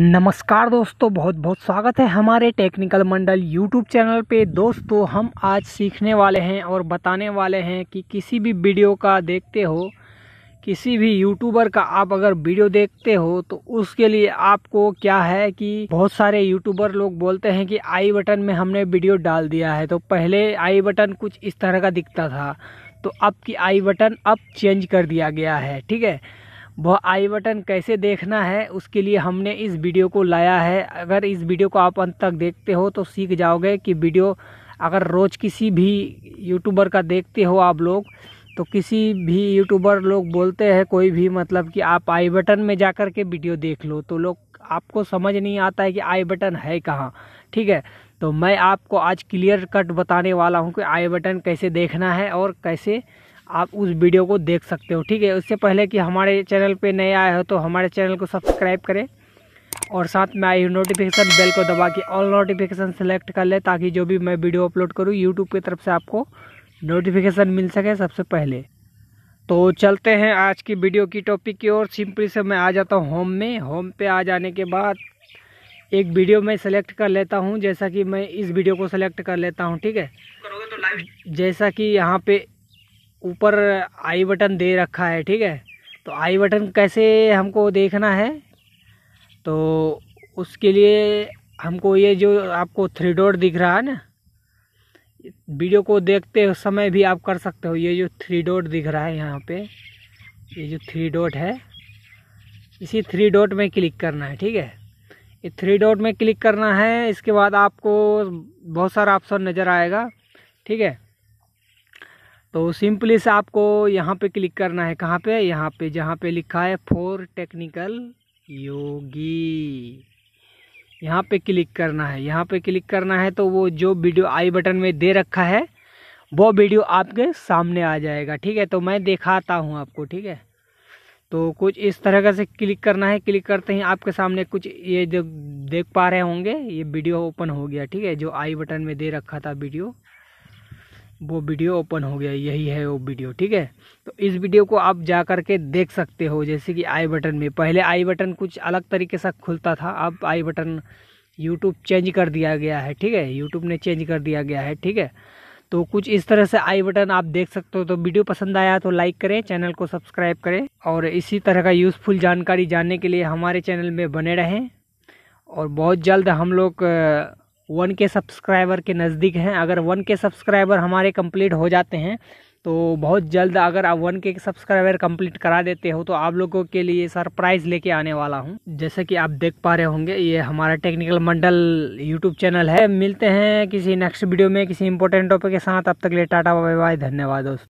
नमस्कार दोस्तों बहुत बहुत स्वागत है हमारे टेक्निकल मंडल यूट्यूब चैनल पे दोस्तों हम आज सीखने वाले हैं और बताने वाले हैं कि किसी भी वीडियो का देखते हो किसी भी यूट्यूबर का आप अगर वीडियो देखते हो तो उसके लिए आपको क्या है कि बहुत सारे यूट्यूबर लोग बोलते हैं कि आई बटन में हमने वीडियो डाल दिया है तो पहले आई बटन कुछ इस तरह का दिखता था तो अब की आई बटन अब चेंज कर दिया गया है ठीक है वह आई बटन कैसे देखना है उसके लिए हमने इस वीडियो को लाया है अगर इस वीडियो को आप अंत तक देखते हो तो सीख जाओगे कि वीडियो अगर रोज़ किसी भी यूट्यूबर का देखते हो आप लोग तो किसी भी यूट्यूबर लोग बोलते हैं कोई भी मतलब कि आप आई बटन में जा कर के वीडियो देख लो तो लोग आपको समझ नहीं आता है कि आई बटन है कहाँ ठीक है तो मैं आपको आज क्लियर कट बताने वाला हूँ कि आई बटन कैसे देखना है और कैसे आप उस वीडियो को देख सकते हो ठीक है उससे पहले कि हमारे चैनल पे नए आए हो तो हमारे चैनल को सब्सक्राइब करें और साथ में आई नोटिफिकेशन बेल को दबा के ऑल नोटिफिकेशन सेलेक्ट कर लें ताकि जो भी मैं वीडियो अपलोड करूँ यूट्यूब की तरफ से आपको नोटिफिकेशन मिल सके सबसे पहले तो चलते हैं आज की वीडियो की टॉपिक की ओर सिंपली से मैं आ जाता हूँ होम में होम पे आ जाने के बाद एक वीडियो मैं सेलेक्ट कर लेता हूँ जैसा कि मैं इस वीडियो को सेलेक्ट कर लेता हूँ ठीक है तो जैसा कि यहाँ पे ऊपर आई बटन दे रखा है ठीक है तो आई बटन कैसे हमको देखना है तो उसके लिए हमको ये जो आपको थ्री डॉट दिख रहा है ना वीडियो को देखते समय भी आप कर सकते हो ये जो थ्री डॉट दिख रहा है यहाँ पे ये जो थ्री डॉट है इसी थ्री डॉट में क्लिक करना है ठीक है ये थ्री डॉट में क्लिक करना है इसके बाद आपको बहुत सारा ऑप्शन नज़र आएगा ठीक है तो सिंपली से आपको यहाँ पे क्लिक करना है कहाँ पे यहाँ पे जहाँ पे लिखा है फोर टेक्निकल योगी यहाँ पे क्लिक करना है यहाँ पे क्लिक करना है तो वो जो वीडियो आई बटन में दे रखा है वो वीडियो आपके सामने आ जाएगा ठीक है तो मैं दिखाता हूँ आपको ठीक है तो कुछ इस तरह का से क्लिक करना है क्लिक करते ही आपके सामने कुछ ये जो देख पा रहे होंगे ये वीडियो ओपन हो गया ठीक है जो आई बटन में दे रखा था वीडियो वो वीडियो ओपन हो गया यही है वो वीडियो ठीक है तो इस वीडियो को आप जा कर के देख सकते हो जैसे कि आई बटन में पहले आई बटन कुछ अलग तरीके से खुलता था अब आई बटन यूट्यूब चेंज कर दिया गया है ठीक है यूट्यूब ने चेंज कर दिया गया है ठीक है तो कुछ इस तरह से आई बटन आप देख सकते हो तो वीडियो पसंद आया तो लाइक करें चैनल को सब्सक्राइब करें और इसी तरह का यूज़फुल जानकारी जानने के लिए हमारे चैनल में बने रहें और बहुत जल्द हम लोग वन के सब्सक्राइबर के नज़दीक हैं अगर वन के सब्सक्राइबर हमारे कंप्लीट हो जाते हैं तो बहुत जल्द अगर आप वन के सब्सक्राइबर कंप्लीट करा देते हो तो आप लोगों के लिए सरप्राइज़ लेके आने वाला हूँ जैसे कि आप देख पा रहे होंगे ये हमारा टेक्निकल मंडल यूट्यूब चैनल है मिलते हैं किसी नेक्स्ट वीडियो में किसी इंपॉर्टेंट टॉपिक के साथ अब तक ले टाटा बाय बाय धन्यवाद दोस्तों